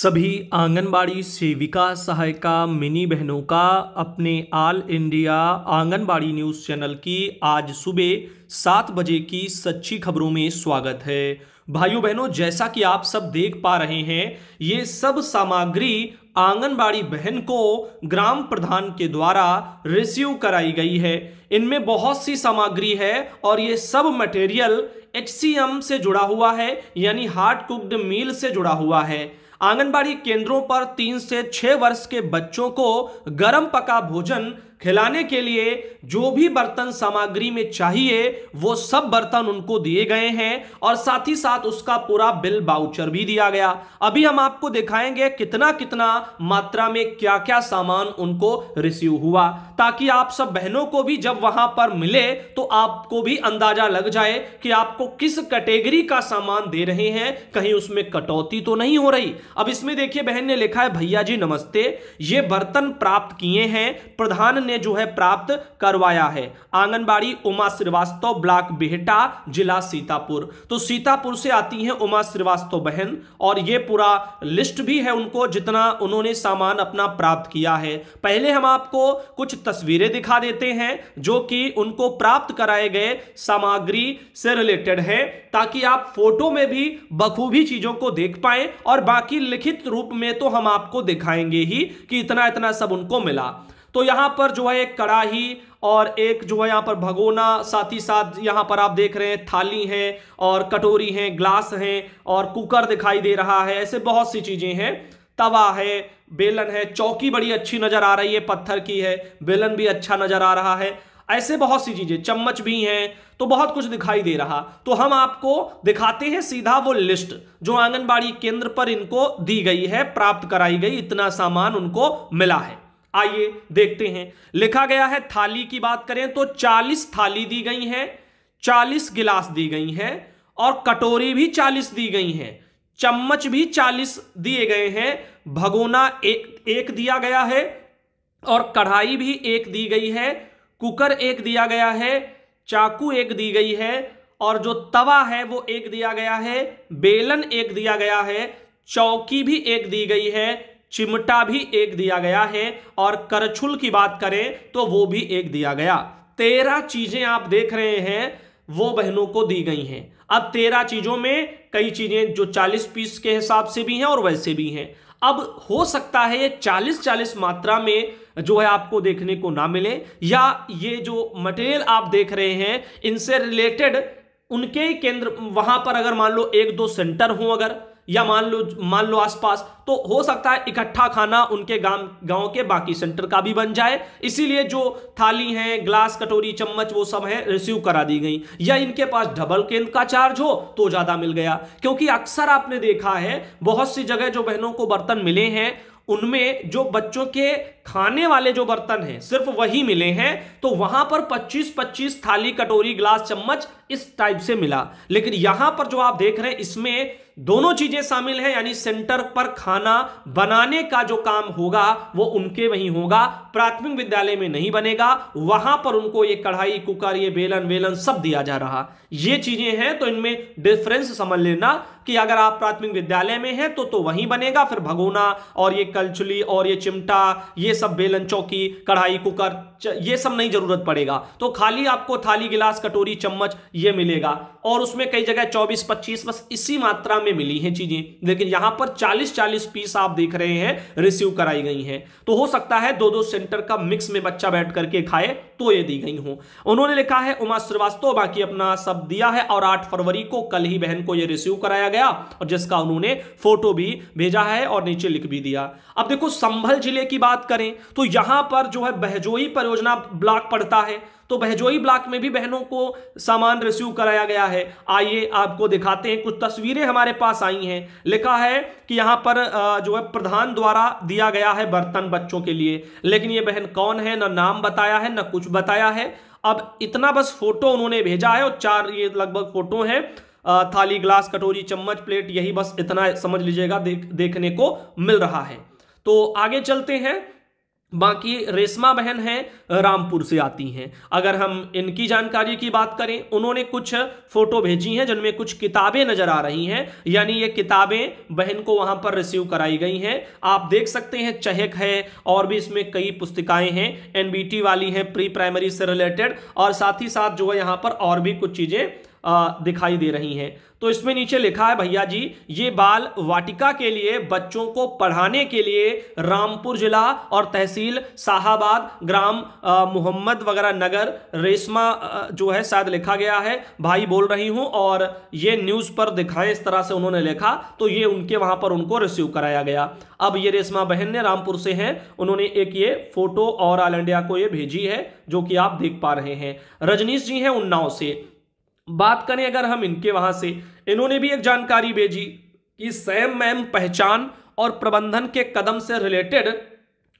सभी आंगनबाड़ी सेविका सहायिका मिनी बहनों का अपने all India Anganwadi news channel की आज सुबह सात बजे की सच्ची खबरों में स्वागत है भाइयों बहनों जैसा कि आप सब देख पा रहे हैं ये सब सामग्री आंगनबाड़ी बहन को ग्राम प्रधान के द्वारा रिसीव कराई गई है इनमें बहुत सी सामग्री है और ये सब मटेरियल एच से जुड़ा हुआ है यानी हार्ड कुक्ड मील से जुड़ा हुआ है आंगनबाड़ी केंद्रों पर तीन से छह वर्ष के बच्चों को गर्म पका भोजन खिलाने के लिए जो भी बर्तन सामग्री में चाहिए वो सब बर्तन उनको दिए गए हैं और साथ ही साथ उसका पूरा बिल बाउचर भी दिया गया अभी हम आपको दिखाएंगे कितना कितना मात्रा में क्या क्या सामान उनको रिसीव हुआ ताकि आप सब बहनों को भी जब वहां पर मिले तो आपको भी अंदाजा लग जाए कि आपको किस कैटेगरी का सामान दे रहे हैं कहीं उसमें कटौती तो नहीं हो रही अब इसमें देखिए बहन ने लिखा है भैया जी नमस्ते ये बर्तन प्राप्त किए हैं प्रधान ने जो है प्राप्त करवाया है आंगनबाड़ी उमा श्रीवास्तव ब्लॉक बेहटा जिला सीतापुर तो सीतापुर से आती हैं उमा श्रीवास्तव बहन और ये पूरा लिस्ट भी है उनको जितना उन्होंने सामान अपना प्राप्त किया है पहले हम आपको कुछ तस्वीरें दिखा देते हैं जो कि उनको प्राप्त कराए गए सामग्री से रिलेटेड है ताकि आप फोटो में भी बखूबी चीजों को देख पाए और बाकी लिखित रूप में तो हम आपको दिखाएंगे ही कि इतना इतना सब उनको मिला तो यहाँ पर जो है एक कड़ाही और एक जो है यहाँ पर भगोना साथ ही साथ यहाँ पर आप देख रहे हैं थाली हैं और कटोरी हैं ग्लास हैं और कुकर दिखाई दे रहा है ऐसे बहुत सी चीज़ें हैं तवा है बेलन है चौकी बड़ी अच्छी नज़र आ रही है पत्थर की है बेलन भी अच्छा नज़र आ रहा है ऐसे बहुत सी चीज़ें चम्मच भी हैं तो बहुत कुछ दिखाई दे रहा तो हम आपको दिखाते हैं सीधा वो लिस्ट जो आंगनबाड़ी केंद्र पर इनको दी गई है प्राप्त कराई गई इतना सामान उनको मिला है आइए देखते हैं लिखा गया है थाली की बात करें तो चालीस थाली दी गई है चालीस गिलास दी गई है और कटोरी भी चालीस दी गई है चम्मच भी चालीस दिए गए हैं भगोना एक एक दिया गया है और कढ़ाई भी एक दी गई है कुकर एक दिया गया है चाकू एक दी गई है और जो तवा है वो एक दिया गया है बेलन एक दिया गया है चौकी भी एक दी गई है चिमटा भी एक दिया गया है और करछुल की बात करें तो वो भी एक दिया गया तेरह चीजें आप देख रहे हैं वो बहनों को दी गई हैं अब तेरह चीजों में कई चीजें जो चालीस पीस के हिसाब से भी हैं और वैसे भी हैं अब हो सकता है ये चालीस चालीस मात्रा में जो है आपको देखने को ना मिले या ये जो मटेरियल आप देख रहे हैं इनसे रिलेटेड उनके केंद्र वहां पर अगर मान लो एक दो सेंटर हो अगर या मान लो मान लो आसपास तो हो सकता है इकट्ठा खाना उनके गांव गांव के बाकी सेंटर का भी बन जाए इसीलिए जो थाली हैं ग्लास कटोरी चम्मच वो सब है रिसीव करा दी गई या इनके पास डबल केंद्र का चार्ज हो तो ज़्यादा मिल गया क्योंकि अक्सर आपने देखा है बहुत सी जगह जो बहनों को बर्तन मिले हैं उनमें जो बच्चों के खाने वाले जो बर्तन हैं सिर्फ वही मिले हैं तो वहां पर 25-25 थाली कटोरी ग्लास चम्मच इस टाइप से मिला लेकिन यहां पर जो आप देख रहे हैं इसमें दोनों चीजें शामिल हैं यानी सेंटर पर खाना बनाने का जो काम होगा वो उनके वहीं होगा प्राथमिक विद्यालय में नहीं बनेगा वहां पर उनको ये कढ़ाई कुकर ये बेलन वेलन सब दिया जा रहा ये चीजें हैं तो इनमें डिफरेंस समझ लेना कि अगर आप प्राथमिक विद्यालय में हैं तो तो वहीं बनेगा फिर भगोना और ये कलचुली और ये चिमटा ये सब बेलन चौकी कढ़ाई कुकर ये सब नहीं जरूरत पड़ेगा तो खाली आपको थाली गिलास कटोरी चम्मच ये मिलेगा और उसमें कई जगह 24 25 बस इसी मात्रा में मिली हैं चीजें लेकिन यहां पर 40 40 पीस आप देख रहे हैं रिसीव कराई गई हैं तो हो सकता है दो दो सेंटर का मिक्स में बच्चा बैठ करके खाए तो ये दी गई हो उन्होंने लिखा है उमा श्रीवास्तव बाकी अपना सब दिया है और आठ फरवरी को कल ही बहन को यह रिसीव कराया गया और जिसका उन्होंने फोटो भी भेजा है और नीचे लिख भी दिया अब देखो संभल जिले की बात करें तो यहां पर जो है बहजोई परियोजना ब्लॉक पड़ता है तो बहजोई ब्लॉक में भी बहनों को सामान रिसीव कराया गया है आइए आपको दिखाते हैं कुछ तस्वीरें हमारे पास आई हैं लिखा है कि यहाँ पर जो है प्रधान द्वारा दिया गया है बर्तन बच्चों के लिए लेकिन ये बहन कौन है ना नाम बताया है ना कुछ बताया है अब इतना बस फोटो उन्होंने भेजा है और चार ये लगभग फोटो है थाली ग्लास कटोरी चम्मच प्लेट यही बस इतना समझ लीजिएगा देख देखने को मिल रहा है तो आगे चलते हैं बाकी रेशमा बहन हैं रामपुर से आती हैं अगर हम इनकी जानकारी की बात करें उन्होंने कुछ फ़ोटो भेजी हैं जिनमें कुछ किताबें नज़र आ रही हैं यानी ये किताबें बहन को वहाँ पर रिसीव कराई गई हैं आप देख सकते हैं चहक है और भी इसमें कई पुस्तिकाएं हैं एनबीटी वाली हैं प्री प्राइमरी से रिलेटेड और साथ ही साथ जो है यहाँ पर और भी कुछ चीज़ें दिखाई दे रही हैं तो इसमें नीचे लिखा है भैया जी ये बाल वाटिका के लिए बच्चों को पढ़ाने के लिए रामपुर जिला और तहसील शाहबाद ग्राम मोहम्मद वगैरह नगर रेशमा जो है शायद लिखा गया है भाई बोल रही हूं और ये न्यूज़ पर दिखाएं इस तरह से उन्होंने लिखा तो ये उनके वहां पर उनको रिसीव कराया गया अब ये रेशमा बहन ने रामपुर से हैं उन्होंने एक ये फोटो और ऑल इंडिया को ये भेजी है जो कि आप देख पा रहे हैं रजनीश जी हैं उन्नाव से बात करें अगर हम इनके वहां से इन्होंने भी एक जानकारी भेजी कि सैम मैम पहचान और प्रबंधन के कदम से रिलेटेड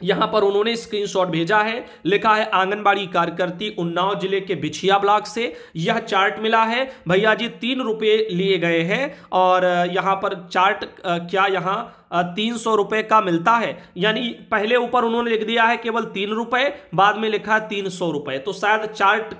यहां पर उन्होंने स्क्रीनशॉट भेजा है लिखा है आंगनबाड़ी कार्यकर्ती उन्नाव जिले के बिछिया ब्लॉक से यह चार्ट मिला है भैया जी तीन रुपए लिए गए हैं और यहां पर चार्ट क्या यहां तीन सौ रुपये का मिलता है यानी पहले ऊपर उन्होंने लिख दिया है केवल तीन रुपये बाद में लिखा है तीन सौ रुपये तो शायद चार्ट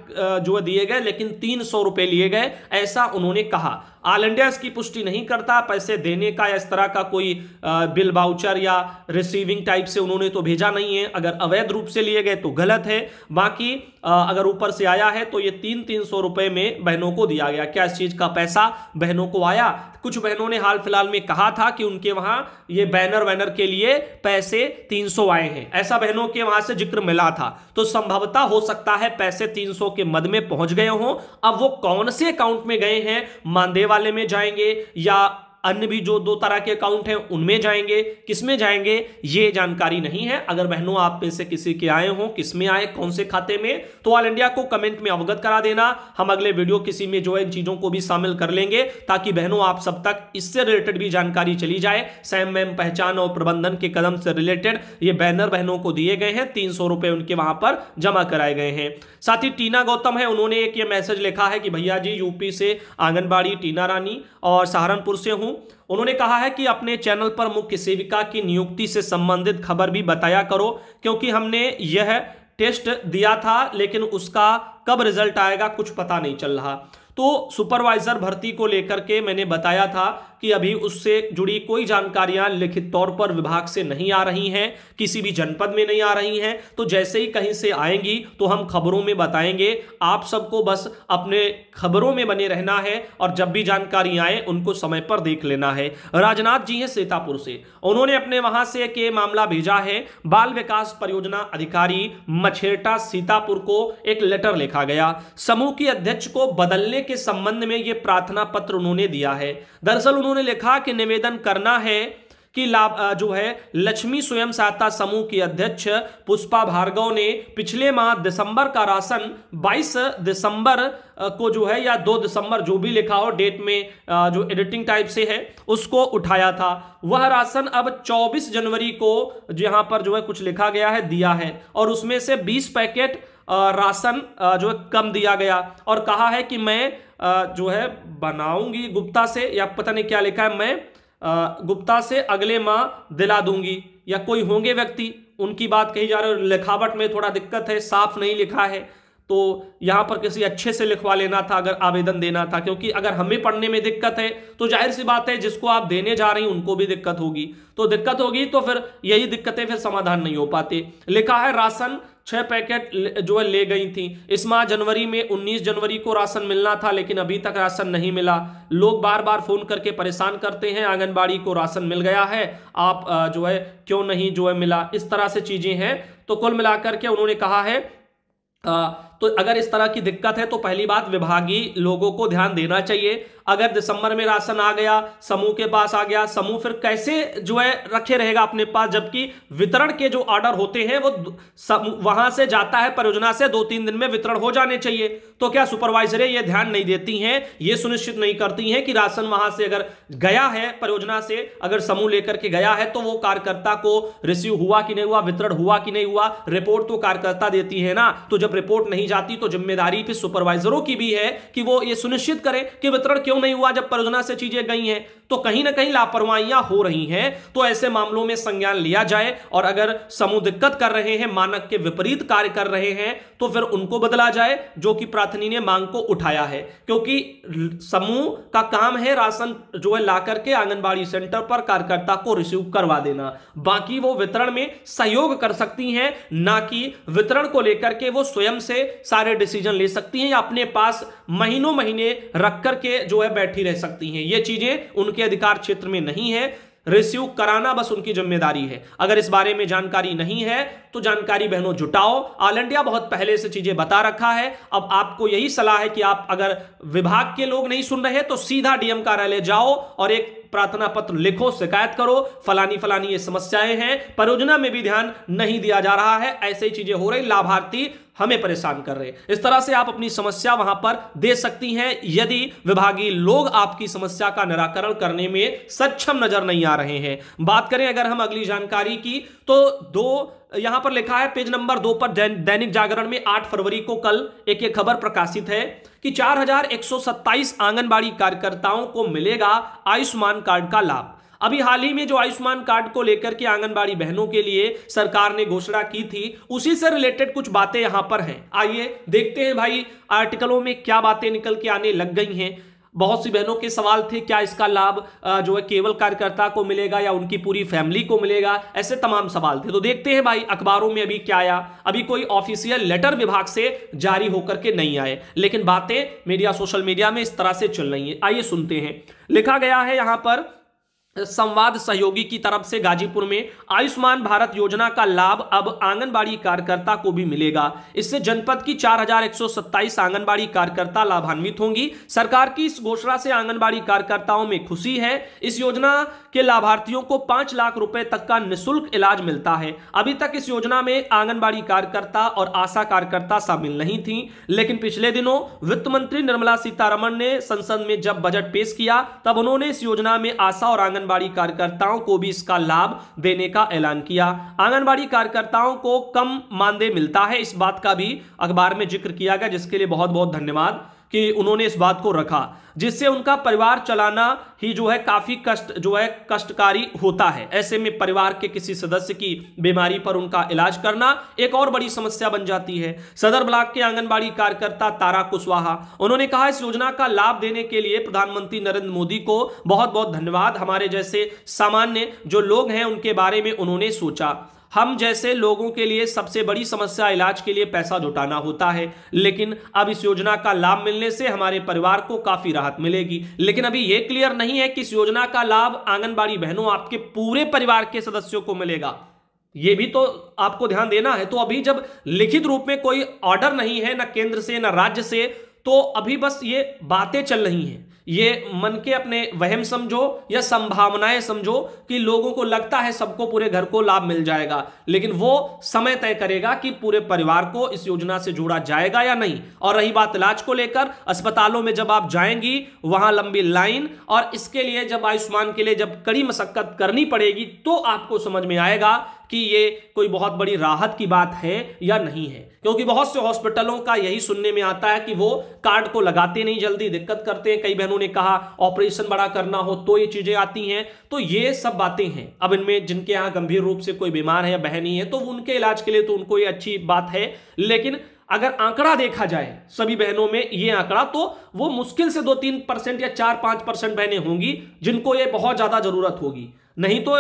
जो दिए गए लेकिन तीन सौ रुपये लिए गए ऐसा उन्होंने कहा ऑल इंडिया इसकी पुष्टि नहीं करता पैसे देने का या इस तरह का कोई बिल बाउचर या रिसीविंग टाइप से उन्होंने तो भेजा नहीं है अगर अवैध रूप से लिए गए तो गलत है बाकी अगर ऊपर से आया है तो ये तीन तीन सौ रुपये में बहनों को दिया गया क्या इस चीज़ का पैसा बहनों को आया कुछ बहनों ने हाल फिलहाल में कहा था कि उनके वहाँ ये बैनर वैनर के लिए पैसे 300 आए हैं ऐसा बहनों के वहां से जिक्र मिला था तो संभवता हो सकता है पैसे 300 के मद में पहुंच गए हों अब वो कौन से अकाउंट में गए हैं मानदेय वाले में जाएंगे या अन्य भी जो दो तरह के अकाउंट हैं उनमें जाएंगे किसमें जाएंगे ये जानकारी नहीं है अगर बहनों आप में से किसी के आए हों किसमें आए कौन से खाते में तो ऑल इंडिया को कमेंट में अवगत करा देना हम अगले वीडियो किसी में जो है इन चीज़ों को भी शामिल कर लेंगे ताकि बहनों आप सब तक इससे रिलेटेड भी जानकारी चली जाए सैम मैम पहचान और प्रबंधन के कदम से रिलेटेड ये बैनर बहनों को दिए गए हैं तीन सौ उनके वहां पर जमा कराए गए हैं साथ ही टीना गौतम है उन्होंने एक ये मैसेज लिखा है कि भैया जी यूपी से आंगनबाड़ी टीना रानी और सहारनपुर से हूँ हूं उन्होंने कहा है कि अपने चैनल पर मुख्य सेविका की नियुक्ति से संबंधित खबर भी बताया करो क्योंकि हमने यह टेस्ट दिया था लेकिन उसका कब रिजल्ट आएगा कुछ पता नहीं चल रहा तो सुपरवाइजर भर्ती को लेकर के मैंने बताया था कि अभी उससे जुड़ी कोई जानकारियां लिखित तौर पर विभाग से नहीं आ रही हैं किसी भी जनपद में नहीं आ रही हैं तो जैसे ही कहीं से आएंगी तो हम खबरों में बताएंगे आप सबको बस अपने खबरों में बने रहना है और जब भी जानकारी आए उनको समय पर देख लेना है राजनाथ जी हैं सीतापुर से उन्होंने अपने वहां से के मामला भेजा है बाल विकास परियोजना अधिकारी मछेटा सीतापुर को एक लेटर लिखा गया समूह की अध्यक्ष को बदलने के संबंध में यह प्रार्थना पत्र उन्होंने दिया है दरअसल उन्होंने उन्होंने लिखा कि निवेदन करना है कि लाभ जो है लक्ष्मी स्वयं सहायता समूह की अध्यक्ष पुष्पा भार्गव ने पिछले माह दिसंबर का राशन 22 दिसंबर को जो है या 2 दिसंबर जो भी लिखा हो डेट में जो एडिटिंग टाइप से है उसको उठाया था वह राशन अब 24 जनवरी को यहां पर जो है कुछ लिखा गया है दिया है और उसमें से 20 पैकेट राशन जो है कम दिया गया और कहा है कि मैं जो है बनाऊंगी गुप्ता से या पता नहीं क्या लिखा है मैं गुप्ता से अगले माह दिला दूंगी या कोई होंगे व्यक्ति उनकी बात कही जा रही है लिखावट में थोड़ा दिक्कत है साफ नहीं लिखा है तो यहाँ पर किसी अच्छे से लिखवा लेना था अगर आवेदन देना था क्योंकि अगर हमें पढ़ने में दिक्कत है तो जाहिर सी बात है जिसको आप देने जा रही उनको भी दिक्कत होगी तो दिक्कत होगी तो फिर यही दिक्कतें फिर समाधान नहीं हो पाती लिखा है राशन छह पैकेट जो है ले गई थी इस माह जनवरी में 19 जनवरी को राशन मिलना था लेकिन अभी तक राशन नहीं मिला लोग बार बार फोन करके परेशान करते हैं आंगनबाड़ी को राशन मिल गया है आप जो है क्यों नहीं जो है मिला इस तरह से चीजें हैं तो कुल मिलाकर के उन्होंने कहा है आ, तो अगर इस तरह की दिक्कत है तो पहली बात विभागीय लोगों को ध्यान देना चाहिए अगर दिसंबर में राशन आ गया समूह के पास आ गया समूह फिर कैसे जो है रखे रहेगा अपने पास जबकि वितरण के जो ऑर्डर होते हैं वो वहां से जाता है परियोजना से दो तीन दिन में वितरण हो जाने चाहिए तो क्या सुपरवाइजरें ये ध्यान नहीं देती हैं ये सुनिश्चित नहीं करती हैं कि राशन वहां से अगर गया है परियोजना से अगर समूह लेकर के गया है तो वो कार्यकर्ता को रिसीव हुआ कि नहीं हुआ वितरण हुआ कि नहीं हुआ रिपोर्ट तो कार्यकर्ता देती है ना तो जब रिपोर्ट नहीं जाती तो जिम्मेदारी फिर सुपरवाइजरों की भी है कि वो ये सुनिश्चित करें कि वितरण क्यों नहीं हुआ जब परियोजना से चीजें गई हैं तो कहीं ना कहीं लापरवाहियां हो रही हैं तो ऐसे मामलों में संज्ञान लिया जाए और अगर समूह दिक्कत कर रहे हैं मानक के विपरीत कार्य कर रहे हैं तो फिर उनको बदला जाए जो कि प्रार्थनी ने मांग को उठाया है क्योंकि समूह का काम है राशन जो है ला करके आंगनबाड़ी सेंटर पर कार्यकर्ता को रिसीव करवा देना बाकी वो वितरण में सहयोग कर सकती हैं ना कि वितरण को लेकर के वो स्वयं से सारे डिसीजन ले सकती हैं या अपने पास महीनों महीने रख कर के जो है बैठी रह सकती हैं ये चीजें उनके अधिकार क्षेत्र में नहीं है रिसीव कराना बस उनकी जिम्मेदारी है अगर इस बारे में जानकारी नहीं है तो जानकारी बहनों जुटाओ ऑल इंडिया बहुत पहले से चीजें बता रखा है अब आपको यही सलाह है कि आप अगर विभाग के लोग नहीं सुन रहे तो सीधा डीएम कार्यालय जाओ और एक प्रार्थना पत्र लिखो शिकायत करो फलानी फलानी ये समस्याएं हैं परियोजना में भी ध्यान नहीं दिया जा रहा है ऐसे ही चीजें हो रही लाभार्थी हमें परेशान कर रहे हैं इस तरह से आप अपनी समस्या वहां पर दे सकती हैं यदि विभागीय लोग आपकी समस्या का निराकरण करने में सक्षम नजर नहीं आ रहे हैं बात करें अगर हम अगली जानकारी की तो दो यहां पर लिखा है पेज नंबर दो पर दैनिक जागरण में आठ फरवरी को कल एक एक खबर प्रकाशित है कि 4127 आंगनबाड़ी कार्यकर्ताओं को मिलेगा आयुष्मान कार्ड का लाभ अभी हाल ही में जो आयुष्मान कार्ड को लेकर के आंगनबाड़ी बहनों के लिए सरकार ने घोषणा की थी उसी से रिलेटेड कुछ बातें यहां पर हैं आइए देखते हैं भाई आर्टिकलों में क्या बातें निकल के आने लग गई हैं बहुत सी बहनों के सवाल थे क्या इसका लाभ जो है केवल कार्यकर्ता को मिलेगा या उनकी पूरी फैमिली को मिलेगा ऐसे तमाम सवाल थे तो देखते हैं भाई अखबारों में अभी क्या आया अभी कोई ऑफिशियल लेटर विभाग से जारी होकर के नहीं आए लेकिन बातें मीडिया सोशल मीडिया में इस तरह से चल रही है आइए सुनते हैं लिखा गया है यहां पर संवाद सहयोगी की तरफ से गाजीपुर में आयुष्मान भारत योजना का लाभ अब आंगनबाड़ी कार्यकर्ता को भी मिलेगा इससे जनपद की 4127 आंगनबाड़ी कार्यकर्ता लाभान्वित होंगी सरकार की इस घोषणा से आंगनबाड़ी कार्यकर्ताओं में खुशी है इस योजना के लाभार्थियों को पांच लाख रुपए तक का निःशुल्क इलाज मिलता है अभी तक इस योजना में आंगनबाड़ी कार्यकर्ता और आशा कार्यकर्ता शामिल नहीं थी लेकिन पिछले दिनों वित्त मंत्री निर्मला सीतारमण ने संसद में जब बजट पेश किया तब उन्होंने इस योजना में आशा और आंगन आंगनबाड़ी कार्यकर्ताओं को भी इसका लाभ देने का ऐलान किया आंगनबाड़ी कार्यकर्ताओं को कम मानदेय मिलता है इस बात का भी अखबार में जिक्र किया गया जिसके लिए बहुत बहुत धन्यवाद कि उन्होंने इस बात को रखा जिससे उनका परिवार चलाना ही जो है काफ़ी कष्ट जो है कष्टकारी होता है ऐसे में परिवार के किसी सदस्य की बीमारी पर उनका इलाज करना एक और बड़ी समस्या बन जाती है सदर ब्लॉक के आंगनबाड़ी कार्यकर्ता तारा कुशवाहा उन्होंने कहा इस योजना का लाभ देने के लिए प्रधानमंत्री नरेंद्र मोदी को बहुत बहुत धन्यवाद हमारे जैसे सामान्य जो लोग हैं उनके बारे में उन्होंने सोचा हम जैसे लोगों के लिए सबसे बड़ी समस्या इलाज के लिए पैसा जुटाना होता है लेकिन अब इस योजना का लाभ मिलने से हमारे परिवार को काफी राहत मिलेगी लेकिन अभी यह क्लियर नहीं है कि इस योजना का लाभ आंगनबाड़ी बहनों आपके पूरे परिवार के सदस्यों को मिलेगा ये भी तो आपको ध्यान देना है तो अभी जब लिखित रूप में कोई ऑर्डर नहीं है ना केंद्र से ना राज्य से तो अभी बस ये बातें चल रही हैं ये मन के अपने वहम समझो या संभावनाएं समझो कि लोगों को लगता है सबको पूरे घर को लाभ मिल जाएगा लेकिन वो समय तय करेगा कि पूरे परिवार को इस योजना से जोड़ा जाएगा या नहीं और रही बात इलाज को लेकर अस्पतालों में जब आप जाएंगी वहां लंबी लाइन और इसके लिए जब आयुष्मान के लिए जब कड़ी मशक्कत करनी पड़ेगी तो आपको समझ में आएगा कि ये कोई बहुत बड़ी राहत की बात है या नहीं है क्योंकि बहुत से हॉस्पिटलों का यही सुनने में आता है कि वो कार्ड को लगाते नहीं जल्दी दिक्कत करते हैं कई बहनों ने कहा ऑपरेशन बड़ा करना हो तो ये चीज़ें आती हैं तो ये सब बातें हैं अब इनमें जिनके यहाँ गंभीर रूप से कोई बीमार है या बहन ही है तो उनके इलाज के लिए तो उनको ये अच्छी बात है लेकिन अगर आंकड़ा देखा जाए सभी बहनों में ये आंकड़ा तो वो मुश्किल से दो तीन परसेंट या चार पांच परसेंट बहनें होंगी जिनको ये बहुत ज़्यादा ज़रूरत होगी नहीं तो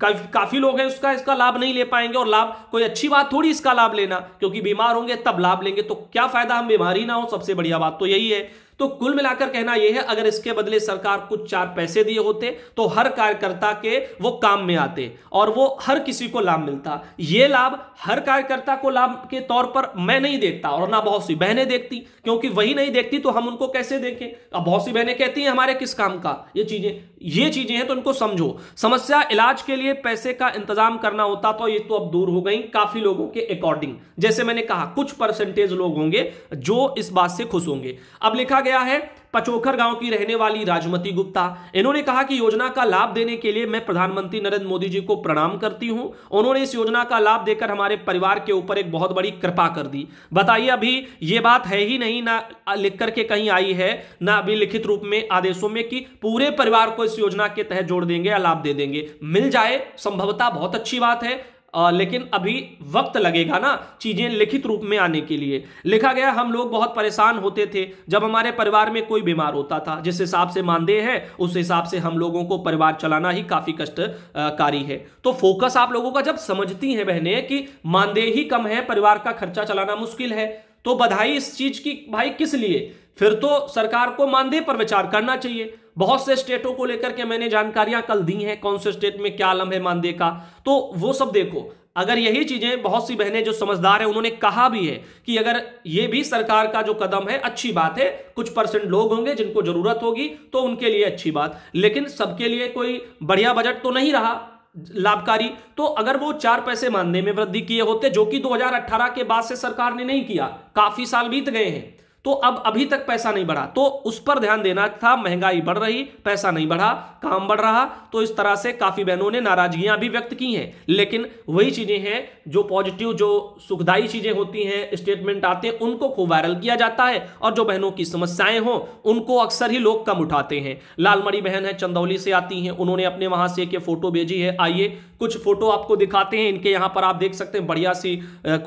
काफ़ी लोग हैं उसका इसका लाभ नहीं ले पाएंगे और लाभ कोई अच्छी बात थोड़ी इसका लाभ लेना क्योंकि बीमार होंगे तब लाभ लेंगे तो क्या फायदा हम बीमारी ना हो सबसे बढ़िया बात तो यही है तो कुल मिलाकर कहना यह है अगर इसके बदले सरकार कुछ चार पैसे दिए होते तो हर कार्यकर्ता के वो काम में आते और वो हर किसी को लाभ मिलता ये लाभ हर कार्यकर्ता को लाभ के तौर पर मैं नहीं देखता और ना बहुत सी बहनें देखती क्योंकि वही नहीं देखती तो हम उनको कैसे देखें अब बहुत सी बहनें कहती हैं हमारे किस काम का ये चीजें ये चीजें हैं तो इनको समझो समस्या इलाज के लिए पैसे का इंतजाम करना होता तो ये तो अब दूर हो गई काफी लोगों के अकॉर्डिंग जैसे मैंने कहा कुछ परसेंटेज लोग होंगे जो इस बात से खुश होंगे अब लिखा गया गया है पचोखर गांव की रहने वाली राजमती गुप्ता इन्होंने कहा कि योजना का लाभ देने के लिए मैं प्रधानमंत्री नरेंद्र मोदी जी को प्रणाम करती हूं उन्होंने इस योजना का लाभ देकर हमारे परिवार के ऊपर एक बहुत बड़ी कृपा कर दी बताइए अभी ये बात है ही नहीं ना लिख करके कहीं आई है ना अभी लिखित रूप में आदेशों में कि पूरे परिवार को इस योजना के तहत जोड़ देंगे या लाभ दे देंगे मिल जाए संभवता बहुत अच्छी बात है आ, लेकिन अभी वक्त लगेगा ना चीज़ें लिखित रूप में आने के लिए लिखा गया हम लोग बहुत परेशान होते थे जब हमारे परिवार में कोई बीमार होता था जिस हिसाब से मानदेय है उस हिसाब से हम लोगों को परिवार चलाना ही काफ़ी कष्टकारी है तो फोकस आप लोगों का जब समझती हैं बहनें कि मानदेय ही कम है परिवार का खर्चा चलाना मुश्किल है तो बधाई इस चीज की भाई किस लिए फिर तो सरकार को मानदेय पर विचार करना चाहिए बहुत से स्टेटों को लेकर के मैंने जानकारियां कल दी हैं कौन से स्टेट में क्या आलम है मानदेय का तो वो सब देखो अगर यही चीजें बहुत सी बहनें जो समझदार हैं उन्होंने कहा भी है कि अगर ये भी सरकार का जो कदम है अच्छी बात है कुछ परसेंट लोग होंगे जिनको जरूरत होगी तो उनके लिए अच्छी बात लेकिन सबके लिए कोई बढ़िया बजट तो नहीं रहा लाभकारी तो अगर वो चार पैसे मानने में वृद्धि किए होते जो कि 2018 के बाद से सरकार ने नहीं किया काफी साल बीत गए हैं तो अब अभी तक पैसा नहीं बढ़ा तो उस पर ध्यान देना था महंगाई बढ़ रही पैसा नहीं बढ़ा काम बढ़ रहा तो इस तरह से काफी बहनों ने नाराजगियां भी व्यक्त की हैं लेकिन वही चीजें हैं जो पॉजिटिव जो सुखदायी चीजें होती हैं स्टेटमेंट आते हैं उनको खूब वायरल किया जाता है और जो बहनों की समस्याएं हों उनको अक्सर ही लोग कम उठाते हैं लालमड़ी बहन है चंदौली से आती हैं उन्होंने अपने वहां से एक फोटो भेजी है आइए कुछ फोटो आपको दिखाते हैं इनके यहाँ पर आप देख सकते हैं बढ़िया सी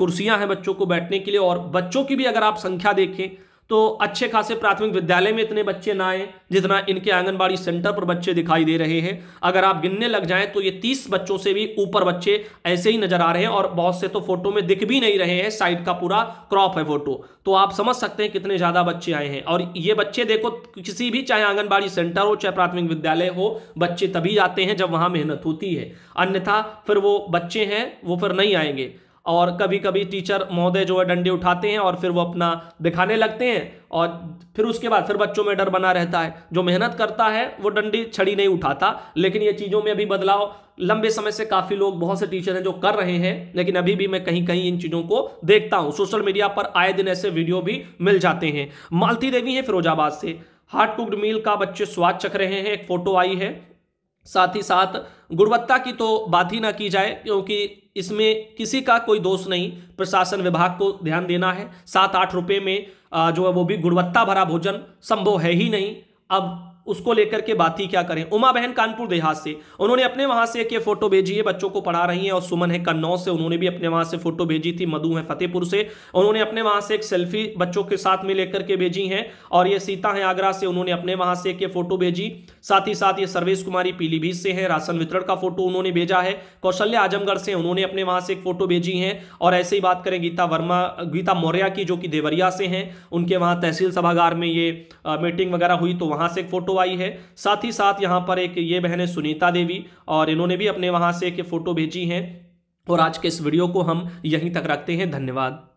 कुर्सियां हैं बच्चों को बैठने के लिए और बच्चों की भी अगर आप संख्या देखें तो अच्छे खासे प्राथमिक विद्यालय में इतने बच्चे ना आए जितना इनके आंगनबाड़ी सेंटर पर बच्चे दिखाई दे रहे हैं अगर आप गिनने लग जाएं तो ये तीस बच्चों से भी ऊपर बच्चे ऐसे ही नजर आ रहे हैं और बहुत से तो फोटो में दिख भी नहीं रहे हैं साइड का पूरा क्रॉप है फोटो तो आप समझ सकते हैं कितने ज़्यादा बच्चे आए हैं और ये बच्चे देखो किसी भी चाहे आंगनबाड़ी सेंटर हो चाहे प्राथमिक विद्यालय हो बच्चे तभी आते हैं जब वहां मेहनत होती है अन्यथा फिर वो बच्चे हैं वो फिर नहीं आएंगे और कभी कभी टीचर महोदय जो है डंडे उठाते हैं और फिर वो अपना दिखाने लगते हैं और फिर उसके बाद फिर बच्चों में डर बना रहता है जो मेहनत करता है वो डंडी छड़ी नहीं उठाता लेकिन ये चीज़ों में अभी बदलाव लंबे समय से काफ़ी लोग बहुत से टीचर हैं जो कर रहे हैं लेकिन अभी भी मैं कहीं कहीं इन चीज़ों को देखता हूँ सोशल मीडिया पर आए दिन ऐसे वीडियो भी मिल जाते हैं मालती देवी हैं फिरोजाबाद से हार्ड कुकड मील का बच्चे स्वाद चख रहे हैं एक फ़ोटो आई है साथ ही साथ गुणवत्ता की तो बात ही ना की जाए क्योंकि इसमें किसी का कोई दोष नहीं प्रशासन विभाग को ध्यान देना है सात आठ रुपये में जो है वो भी गुणवत्ता भरा भोजन संभव है ही नहीं अब उसको लेकर के बात ही क्या करें उमा बहन कानपुर देहात से उन्होंने अपने वहां से एक ये फोटो भेजी है बच्चों को पढ़ा रही हैं और सुमन है कन्नौज से उन्होंने भी अपने वहां से फोटो भेजी थी मधु है फतेहपुर से उन्होंने अपने वहां से एक सेल्फी बच्चों के साथ में लेकर के भेजी है और ये सीता है आगरा से उन्होंने अपने वहां से एक ये फोटो भेजी साथ ही साथ ये सर्वेश कुमारी पीलीभीत से है राशन वितरण का फोटो उन्होंने भेजा है कौशल्या आजमगढ़ से उन्होंने अपने वहां से एक फोटो भेजी है और ऐसे ही बात करें गीता वर्मा गीता मौर्य की जो कि देवरिया से हैं उनके वहां तहसील सभागार में ये मीटिंग वगैरह हुई तो वहां से एक फोटो फोटो आई है साथ ही साथ यहाँ पर एक ये बहन है सुनीता देवी और इन्होंने भी अपने वहाँ से एक फ़ोटो भेजी है और आज के इस वीडियो को हम यहीं तक रखते हैं धन्यवाद